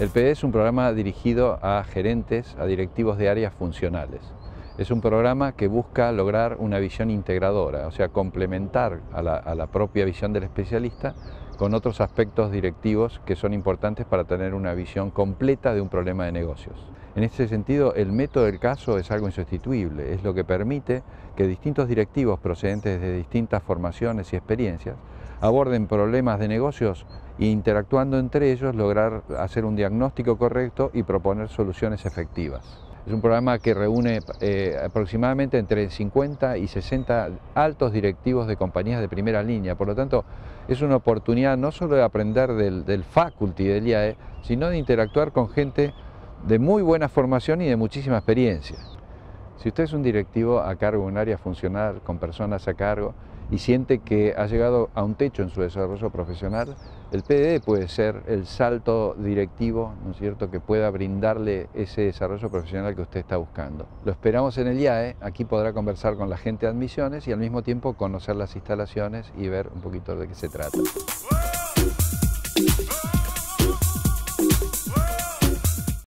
El PDE es un programa dirigido a gerentes, a directivos de áreas funcionales. Es un programa que busca lograr una visión integradora, o sea, complementar a la, a la propia visión del especialista con otros aspectos directivos que son importantes para tener una visión completa de un problema de negocios. En este sentido, el método del caso es algo insustituible, es lo que permite que distintos directivos procedentes de distintas formaciones y experiencias aborden problemas de negocios e interactuando entre ellos lograr hacer un diagnóstico correcto y proponer soluciones efectivas. Es un programa que reúne eh, aproximadamente entre 50 y 60 altos directivos de compañías de primera línea. Por lo tanto, es una oportunidad no solo de aprender del, del faculty del IAE, sino de interactuar con gente de muy buena formación y de muchísima experiencia. Si usted es un directivo a cargo de un área funcional con personas a cargo y siente que ha llegado a un techo en su desarrollo profesional, el PDD puede ser el salto directivo, ¿no es cierto?, que pueda brindarle ese desarrollo profesional que usted está buscando. Lo esperamos en el IAE, aquí podrá conversar con la gente de admisiones y al mismo tiempo conocer las instalaciones y ver un poquito de qué se trata.